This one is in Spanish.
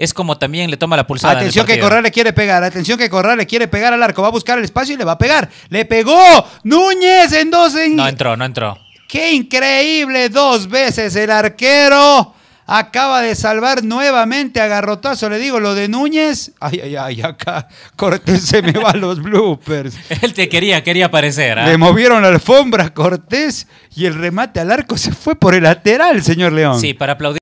es como también le toma la pulsada. Atención que Corral le quiere pegar, atención que Corral le quiere pegar al arco, va a buscar el espacio y le va a pegar. Le pegó Núñez en dos. En... No entró, no entró. Qué increíble, dos veces el arquero acaba de salvar nuevamente a garrotazo. Le digo, lo de Núñez. Ay, ay, ay, acá Cortés se me va los bloopers. Él te quería, quería aparecer. ¿ah? Le movieron la alfombra a Cortés y el remate al arco se fue por el lateral, señor León. Sí, para aplaudir.